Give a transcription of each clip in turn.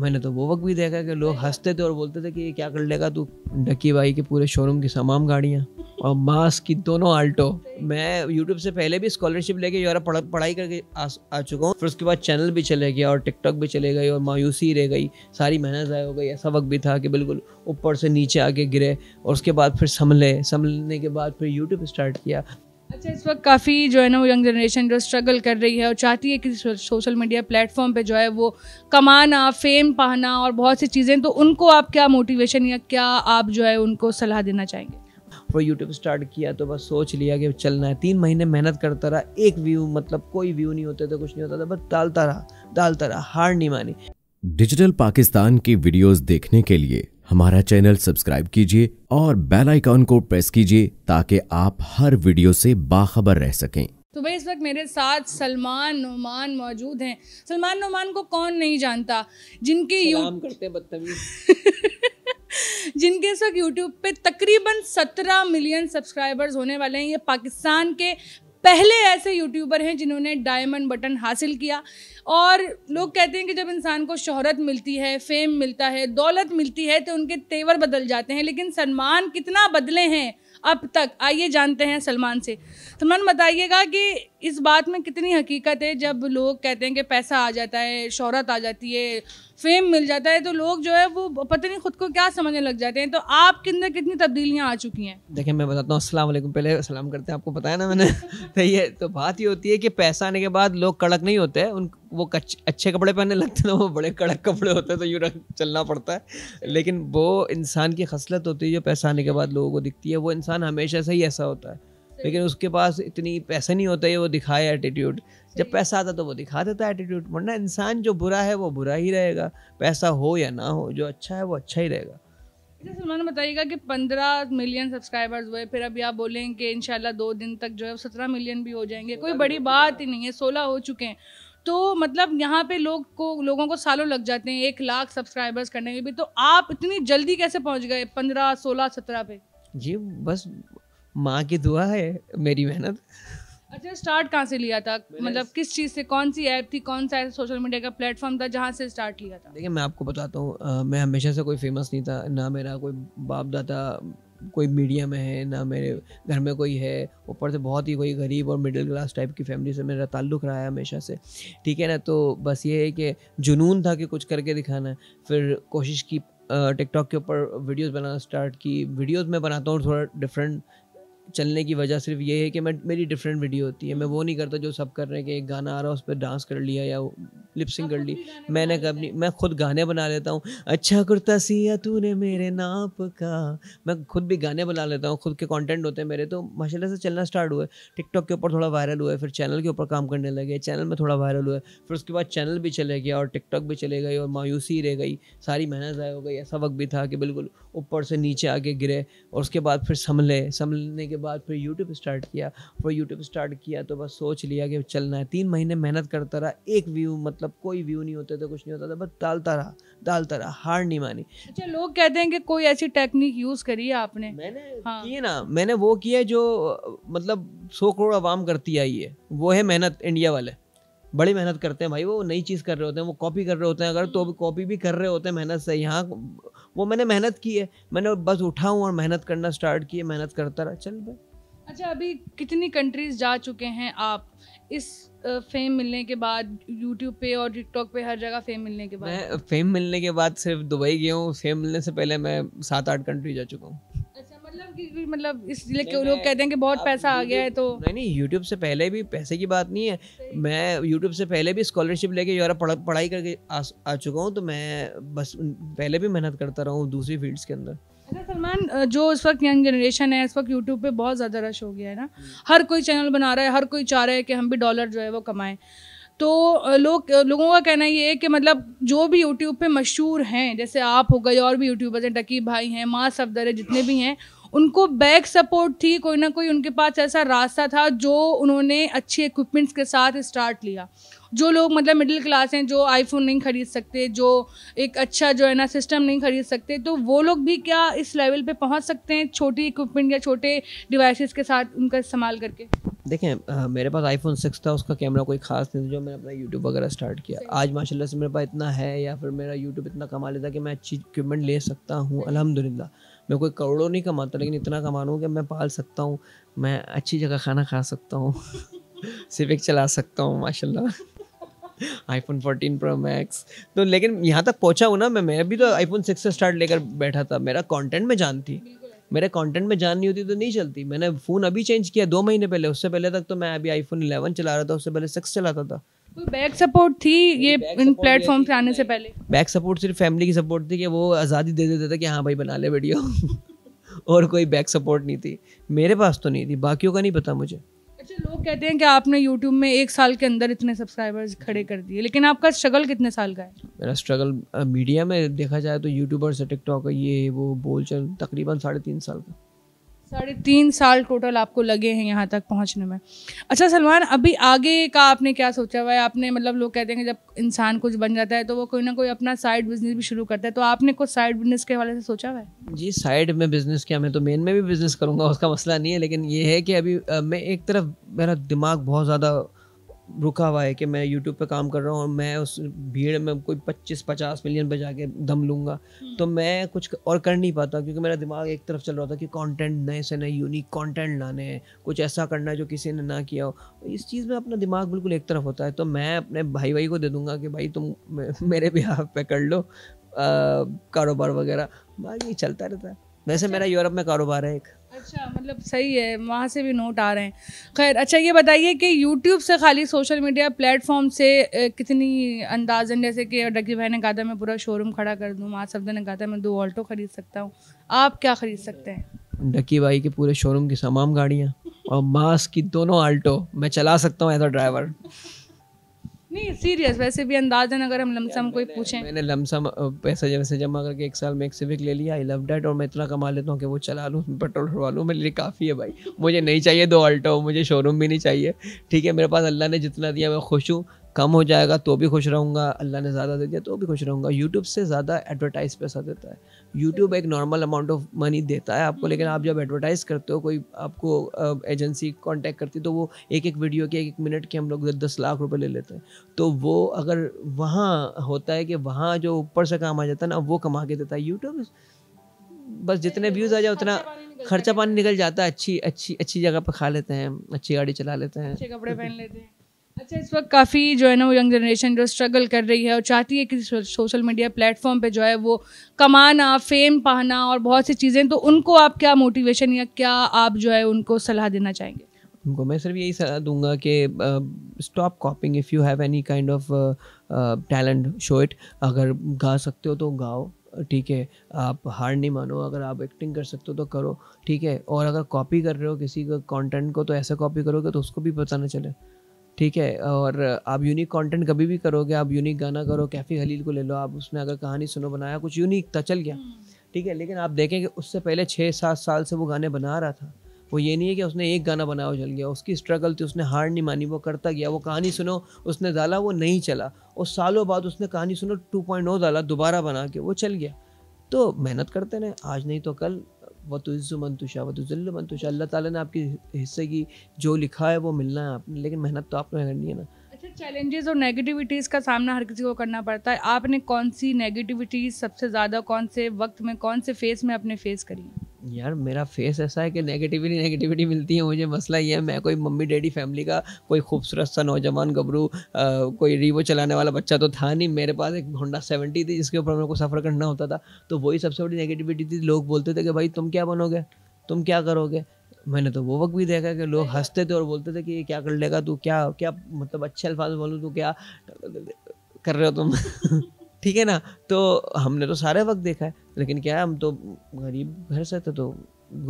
मैंने तो वो वक्त भी देखा कि लोग हंसते थे और बोलते थे कि ये क्या कर लेगा तू डकी भाई के पूरे शोरूम की तमाम गाड़ियाँ और मास की दोनों आल्टो मैं यूट्यूब से पहले भी स्कॉलरशिप लेके यूरोप पढ़, पढ़ाई करके आ, आ चुका हूँ फिर उसके बाद चैनल भी चले गया और टिकटॉक भी चले गई और मायूसी रह गई सारी मेहनत ज़ाय हो गई ऐसा वक्त भी था कि बिल्कुल ऊपर से नीचे आके गिरे और उसके बाद फिर संभले संभलने के बाद फिर यूट्यूब स्टार्ट किया अच्छा इस वक्त काफ़ी जो है ना वो यंग जनरेशन जो स्ट्रगल कर रही है और चाहती है कि सोशल मीडिया प्लेटफॉर्म पे जो है वो कमाना फेम पाना और बहुत सी चीज़ें तो उनको आप क्या मोटिवेशन या क्या आप जो है उनको सलाह देना चाहेंगे वो यूट्यूब स्टार्ट किया तो बस सोच लिया कि चलना है तीन महीने मेहनत करता रहा एक व्यू मतलब कोई व्यू नहीं होता था कुछ नहीं होता था बस डालता रहा डालता रहा हार नहीं मानी डिजिटल पाकिस्तान की वीडियोस देखने के लिए हमारा चैनल सब्सक्राइब कीजिए और बेल आइकॉन को प्रेस कीजिए ताकि आप हर वीडियो से बाखबर रह सकें तो भाई इस वक्त मेरे साथ सलमान नुमान मौजूद हैं सलमान नुमान को कौन नहीं जानता जिनके यू करते बदतमीज जिनके इस वक्त यूट्यूब पे तकरीबन 17 मिलियन सब्सक्राइबर्स होने वाले हैं ये पाकिस्तान के पहले ऐसे यूट्यूबर हैं जिन्होंने डायमंड बटन हासिल किया और लोग कहते हैं कि जब इंसान को शोहरत मिलती है फेम मिलता है दौलत मिलती है तो उनके तेवर बदल जाते हैं लेकिन सलमान कितना बदले हैं अब तक आइए जानते हैं सलमान से सलमान बताइएगा कि इस बात में कितनी हकीकत है जब लोग कहते हैं कि पैसा आ जाता है शोहरत आ जाती है फेम मिल जाता है तो लोग जो है वो पता नहीं खुद को क्या समझने लग जाते हैं तो आपके अंदर कितनी तब्दीलियाँ आ चुकी हैं देखिए मैं बताता हूँ असलम पहले सलाम करते हैं आपको बताया ना मैंने तो ये तो बात ये होती है कि पैसा आने के बाद लोग कड़क नहीं होते उन वो अच्छे कपड़े पहनने लगते हैं वो बड़े कड़क कपड़े होते हैं तो यूँ चलना पड़ता है लेकिन वो इंसान की खसलत होती है जो पैसा आने के बाद लोगों को दिखती है वो इंसान हमेशा से ही ऐसा होता है लेकिन उसके पास इतनी पैसा नहीं होता है वो दिखाए एटीट्यूड जब पैसा आता तो वो दिखा देता है एटीट्यूड वरना इंसान जो बुरा है वो बुरा ही रहेगा पैसा हो या ना हो जो अच्छा है वो अच्छा ही रहेगा अच्छा सलमान बताइएगा कि पंद्रह मिलियन सब्सक्राइबर्स हुए फिर अभी आप बोलेंगे कि इनशाला दो दिन तक जो है सत्रह मिलियन भी हो जाएंगे कोई बड़ी बात ही नहीं है सोलह हो चुके हैं तो मतलब यहाँ पे लोग को लोगों को सालों लग जाते हैं एक लाख सब्सक्राइबर्स करने में भी तो आप इतनी जल्दी कैसे पहुँच गए पंद्रह सोलह सत्रह पे जी बस माँ की दुआ है मेरी मेहनत अच्छा स्टार्ट कहाँ से लिया था मतलब किस चीज़ से कौन सी ऐप थी कौन सा सोशल मीडिया का प्लेटफॉर्म था जहाँ से स्टार्ट लिया था देखिए मैं आपको बताता हूँ मैं हमेशा से कोई फेमस नहीं था ना मेरा कोई बाप दादा कोई मीडिया में है ना मेरे घर में कोई है ऊपर से बहुत ही कोई गरीब और मिडिल क्लास टाइप की फैमिली से मेरा ताल्लुक़ रहा है हमेशा से ठीक है ना तो बस ये है कि जुनून था कि कुछ करके दिखाना फिर कोशिश की टिकटॉक के ऊपर वीडियोस बनाना स्टार्ट की वीडियोस मैं बनाता हूँ थोड़ा डिफरेंट चलने की वजह सिर्फ ये है कि मैं मेरी डिफरेंट वीडियो होती है मैं वो नहीं करता जो सब कर रहे हैं कि एक गाना आ रहा है उस पर डांस कर लिया या लिपसिंग कर ली मैंने कभी मैं खुद गाने बना लेता हूँ अच्छा कुर्ता सिया तूने मेरे नाप का मैं खुद भी गाने बना लेता हूँ खुद के कॉन्टेंट होते हैं मेरे तो माशाला से चलना स्टार्ट हुआ टिकटॉक के ऊपर थोड़ा वायरल हुआ फिर चैनल के ऊपर काम करने लगे चैनल में थोड़ा वायरल हुआ फिर उसके बाद चैनल भी चले गया और टिकटॉक भी चले गई और मायूसी रह गई सारी मेहनत ज़ाया हो गई ऐसा वक्त भी था कि बिल्कुल ऊपर से नीचे आके गिरे और उसके बाद फिर संभले संभलने के बाद फिर यूट्यूब स्टार्ट किया फिर यूट्यूब स्टार्ट किया तो बस सोच लिया कि चलना है तीन महीने मेहनत करता रहा एक व्यू मतलब कोई व्यू नहीं होता था कुछ नहीं होता था बस डालता रहा डालता रहा हार नहीं मानी अच्छा लोग कहते हैं कि कोई ऐसी टेक्निक यूज़ करी है आपने मैंने हाँ। की ना मैंने वो किया जो मतलब सौ करोड़ आवाम करती आई है वो है मेहनत इंडिया वाले बड़ी मेहनत करते हैं भाई वो नई चीज़ कर रहे होते हैं वो कॉपी कर रहे होते हैं अगर तो भी कॉपी भी कर रहे होते हैं मेहनत से यहाँ वो मैंने मेहनत की है मैंने बस उठा हूँ और मेहनत करना स्टार्ट की है मेहनत करता रहा चल भाई अच्छा अभी कितनी कंट्रीज जा चुके हैं आप इस फेम मिलने के बाद यूट्यूब पे और टिकटॉक पे हर जगह फेम मिलने के बाद मैं फेम मिलने के बाद सिर्फ दुबई गया हूँ फेम मिलने से पहले मैं सात आठ कंट्री जा चुका हूँ मतलब, मतलब इसलिए क्यों लोग कहते हैं कि बहुत पैसा आ गया है तो नहीं नहीं यूट्यूब से पहले भी पैसे की बात नहीं है मैं यूट्यूब से पहले भी स्कॉलरशिप लेके यूरोप पढ़ा, पढ़ाई करके आ, आ चुका हूँ तो मैं बस पहले भी मेहनत करता रहा हूँ दूसरी फील्ड्स के अंदर अच्छा, सलमान जो इस वक्त यंग जनरेशन है इस वक्त यूट्यूब पे बहुत ज़्यादा रश हो गया है ना हम्म। हर कोई चैनल बना रहा है हर कोई चाह रहा है कि हम भी डॉलर जो है वो कमाएं तो लोग लोगों का कहना ये है कि मतलब जो भी यूट्यूब पे मशहूर हैं जैसे आप हो गए और भी यूट्यूबर्स हैं डकी भाई हैं माँ सफदर है जितने भी हैं उनको बैक सपोर्ट थी कोई ना कोई उनके पास ऐसा रास्ता था जो उन्होंने अच्छी इक्विपमेंट्स के साथ स्टार्ट लिया जो लोग मतलब मिडिल क्लास हैं जो आईफोन नहीं खरीद सकते जो एक अच्छा जो है ना सिस्टम नहीं खरीद सकते तो वो लोग भी क्या इस लेवल पे पहुंच सकते हैं छोटी इक्विपमेंट या छोटे डिवाइसेस के साथ उनका इस्तेमाल करके देखें मेरे पास आईफोन सिक्स था उसका कैमरा कोई खास नहीं था जो मैंने अपना यूट्यूब वगैरह स्टार्ट किया आज माशाल्लाह से मेरे पास इतना है या फिर मेरा यूट्यूब इतना कमा लेता कि मैं अच्छी इक्विपमेंट ले सकता हूँ अलहमदिल्ला मैं कोई करोड़ों नहीं कमाता लेकिन इतना कमा लूँ कि मैं पाल सकता हूँ मैं अच्छी जगह खाना खा सकता हूँ सिविक चला सकता हूँ माशाल्लाह फोन फोर्टीन प्रो मैक्स तो लेकिन यहाँ तक पहुँचा हूँ ना मैं मैं भी तो फोन सिक्स से स्टार्ट लेकर बैठा था मेरा कॉन्टेंट में जान थी मेरे कंटेंट में जान नहीं होती तो नहीं चलती मैंने फ़ोन अभी चेंज किया दो महीने पहले उससे पहले तक तो मैं अभी आईफोन 11 चला रहा था उससे पहले सिक्स चलाता था तो बैक सपोर्ट थी ये इन प्लेटफॉर्म से आने से पहले बैक सपोर्ट सिर्फ फैमिली की सपोर्ट थी कि वो आज़ादी दे देते थे कि हाँ भाई बना ले वीडियो और कोई बैक सपोर्ट नहीं थी मेरे पास तो नहीं थी बाकियों का नहीं पता मुझे अच्छा लोग कहते हैं कि आपने यूट्यूब में एक साल के अंदर इतने सब्सक्राइबर्स खड़े कर दिए लेकिन आपका स्ट्रगल कितने साल का है मेरा स्ट्रगल मीडिया में देखा जाए तो यूट्यूबर्स टिकटॉक ये वो बोल चल तकरीबन साढ़े तीन साल का साढ़े तीन साल टोटल आपको लगे हैं यहाँ तक पहुँचने में अच्छा सलमान अभी आगे का आपने क्या सोचा हुआ है आपने मतलब लोग कहते हैं कि जब इंसान कुछ बन जाता है तो वो कोई ना कोई अपना साइड बिजनेस भी शुरू करता है तो आपने कुछ साइड बिजनेस के हवाले से सोचा हुआ है जी साइड में बिजनेस क्या मैं तो मेन में भी बिजनेस करूँगा उसका मसला नहीं है लेकिन ये है कि अभी मैं एक तरफ मेरा दिमाग बहुत ज़्यादा रुका हुआ है कि मैं यूट्यूब पे काम कर रहा हूँ और मैं उस भीड़ में कोई 25-50 मिलियन पे जाके दम लूँगा हम्म। तो मैं कुछ और कर नहीं पाता क्योंकि मेरा दिमाग एक तरफ चल रहा था कि कंटेंट नए से नए यूनिक कंटेंट लाने हैं कुछ ऐसा करना है जो किसी ने ना किया हो तो इस चीज़ में अपना दिमाग बिल्कुल एक तरफ होता है तो मैं अपने भाई भाई को दे दूँगा कि भाई तुम मेरे भी बिहार पे कर लो कारोबार वगैरह बाकी चलता रहता है वैसे अच्छा। मेरा यूरोप में कारोबार है एक अच्छा मतलब सही है वहाँ से भी नोट आ रहे हैं खैर अच्छा ये बताइए कि यूट्यूब से खाली सोशल मीडिया प्लेटफॉर्म से कितनी अंदाजन जैसे कि डगी भाई ने कहा था मैं पूरा शोरूम खड़ा कर दूँ माँ सब्दा ने कहा था मैं दो ऑल्टो खरीद सकता हूँ आप क्या खरीद सकते हैं डकी भाई के पूरे शोरूम की तमाम गाड़ियाँ और मास की दोनों आल्टो मैं चला सकता हूँ एज अ ड्राइवर नहीं सीरियस वैसे भी अंदाजन अगर हम लमसम कोई पूछे मैंने लमसम पैसा जैसे जमा करके एक साल में एक सिविक ले लिया आई लव डेट और मैं इतना कमा लेता हूँ कि वो चला लूँ उसमें पेट्रोल भरवा लूँ मेरे लिए काफ़ी है भाई मुझे नहीं चाहिए दो अल्टो मुझे शोरूम भी नहीं चाहिए ठीक है मेरे पास अल्लाह ने जितना दिया मैं खुश हूँ कम हो जाएगा तो भी खुश रहूँगा अल्लाह ने ज़्यादा दे दिया तो भी खुश रहूँगा यूट्यूब से ज़्यादा एडवर्टाइज पैसा देता है यूट्यूब एक नॉर्मल अमाउंट ऑफ मनी देता है आपको लेकिन आप जब एडवर्टाइज करते हो कोई आपको एजेंसी कॉन्टैक्ट करती तो वो एक एक वीडियो के एक एक मिनट के हम लोग दस लाख रुपये ले लेते हैं तो वो अगर वहाँ होता है कि वहाँ जो ऊपर से काम आ जाता है ना वो कमा के देता है यूट्यूब बस जितने व्यूज़ आ जाए उतना खर्चा पानी निकल जाता है अच्छी अच्छी अच्छी जगह पर खा लेते हैं अच्छी गाड़ी चला लेते हैं अच्छे कपड़े पहन लेते हैं अच्छा इस वक्त काफ़ी जो है ना वो यंग जनरेशन जो स्ट्रगल कर रही है और चाहती है कि सोशल मीडिया प्लेटफॉर्म पे जो है वो कमाना फेम पाना और बहुत सी चीज़ें तो उनको आप क्या मोटिवेशन या क्या आप जो है उनको सलाह देना चाहेंगे उनको मैं सिर्फ यही सलाह दूंगा कि stop copying if you have any kind of talent show it अगर गा सकते हो तो गाओ ठीक है आप हार नहीं मानो अगर आप एक्टिंग कर सकते हो तो करो ठीक है और अगर कॉपी कर रहे हो किसी का कंटेंट को तो ऐसा कॉपी करोगे तो उसको भी पता ना चले ठीक है और आप यूनिक कंटेंट कभी भी करोगे आप यूनिक गाना करो कैफ़ी हलील को ले लो आप उसने अगर कहानी सुनो बनाया कुछ यूनिक था चल गया हम्म। ठीक है लेकिन आप देखें कि उससे पहले छः सात साल से वो गाने बना रहा था वो ये नहीं है कि उसने एक गाना बनाया चल गया उसकी स्ट्रगल थी उसने हार नहीं मानी वो करता गया वो कहानी सुनो उसने डाला वो नहीं चला और सालों बाद उसने कहानी सुनो टू पॉइंट डाला दोबारा बना के वो चल गया तो मेहनत करते रहे आज नहीं तो कल व तुज़मन तुशा व तुज़ल्लमन तुशा अल्लाह ताला ने आपके हिस्से की जो लिखा है वो मिलना है आपने लेकिन मेहनत तो आपने करनी है ना चैलेंजेस और नेगेटिविटीज़ का सामना हर किसी को करना पड़ता है आपने कौन सी नेगेटिविटीज़ सबसे ज़्यादा कौन से वक्त में कौन से फेस में अपने फेस करी यार मेरा फेस ऐसा है कि नेगेटिविटी नेगेटिविटी मिलती है मुझे मसला ये है मैं कोई मम्मी डैडी फैमिली का कोई खूबसूरत सा नौजवान गबरू कोई रीवो चलाने वाला बच्चा तो था नहीं मेरे पास एक होंडा सेवेंटी थी जिसके ऊपर मेरे को सफ़र करना होता था तो वही सबसे बड़ी नेगेटिविटी थी लोग बोलते थे कि भाई तुम क्या बनोगे तुम क्या करोगे मैंने तो वो वक्त भी देखा कि लोग हंसते थे और बोलते थे कि ये क्या कर लेगा तू क्या क्या मतलब अच्छे अल्फाज बोलो तू क्या कर रहे हो तुम ठीक है ना तो हमने तो सारे वक्त देखा है लेकिन क्या है हम तो गरीब घर से थे तो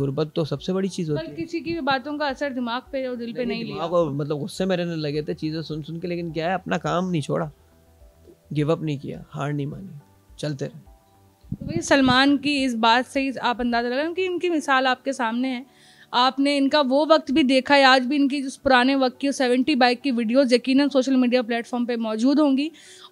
गुर्बत तो सबसे बड़ी चीज होती है किसी की बातों का असर दिमाग पे और दिल पे नहीं लिया मतलब गुस्से में रहने लगे थे चीज़ें सुन सुन के लेकिन क्या है अपना काम नहीं छोड़ा गिव अप नहीं किया हार नहीं मानी चलते रहे तो सलमान की इस बात से ही आप अंदाज़ा लगा कि इनकी मिसाल आपके सामने है आपने इनका वो वक्त भी देखा है आज भी इनकी उस पुराने वक्त की सेवेंटी बाइक की वीडियोज़ यकीन सोशल मीडिया प्लेटफॉर्म पर मौजूद होंगी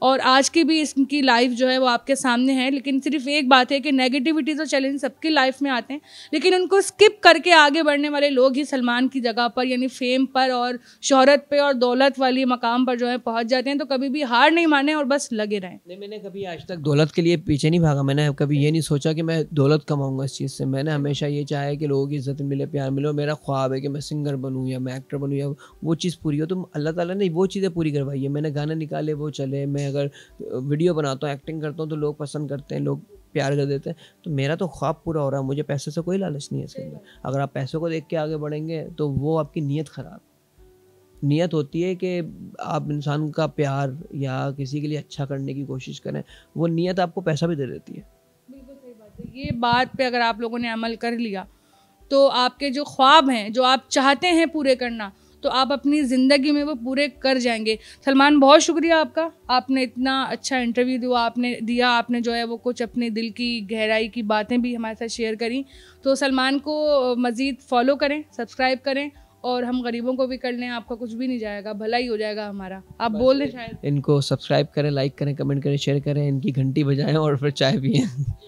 और आज की भी इसकी लाइफ जो है वो आपके सामने है लेकिन सिर्फ एक बात है कि नेगेटिविटीज़ और चैलेंज सबकी लाइफ में आते हैं लेकिन उनको स्किप करके आगे बढ़ने वाले लोग ही सलमान की जगह पर यानी फेम पर और शहरत पे और दौलत वाली मकाम पर जो है पहुंच जाते हैं तो कभी भी हार नहीं माने और बस लगे रहें नहीं मैंने कभी आज तक दौलत के लिए पीछे नहीं भागा मैंने कभी ये नहीं सोचा कि मैं दौलत कमाऊंगा इस चीज़ से मैंने हमेशा ये चाहे कि लोगों की इज्जत मिले प्यार फैमिली और मेरा ख्वाब है कि मैं सिंगर बनूँ या मैं एक्टर बनूँ या वो चीज़ पूरी हो तो अल्लाह ताला ने वो चीज़ें पूरी करवाई है मैंने गाने निकाले वो चले मैं अगर वीडियो बनाता हूँ एक्टिंग करता हूँ तो लोग पसंद करते हैं लोग प्यार कर देते हैं तो मेरा तो ख्वाब पूरा हो रहा है मुझे पैसे से कोई लालच नहीं है इसके अंदर अगर आप पैसों को देख के आगे बढ़ेंगे तो वो आपकी नीयत ख़राब नीयत होती है कि आप इंसान का प्यार या किसी के लिए अच्छा करने की कोशिश करें वो नीयत आपको पैसा भी दे देती है बिल्कुल सही बात है ये बात पे अगर आप लोगों ने अमल कर लिया तो आपके जो ख्वाब हैं जो आप चाहते हैं पूरे करना तो आप अपनी ज़िंदगी में वो पूरे कर जाएंगे सलमान बहुत शुक्रिया आपका आपने इतना अच्छा इंटरव्यू दिया आपने दिया आपने जो है वो कुछ अपने दिल की गहराई की बातें भी हमारे साथ शेयर करी तो सलमान को मज़ीद फॉलो करें सब्सक्राइब करें और हम गरीबों को भी कर लें आपका कुछ भी नहीं जाएगा भला ही हो जाएगा हमारा आप बोल रहे शायद इनको सब्सक्राइब करें लाइक करें कमेंट करें शेयर करें इनकी घंटी बजाएं और फिर चाय पिए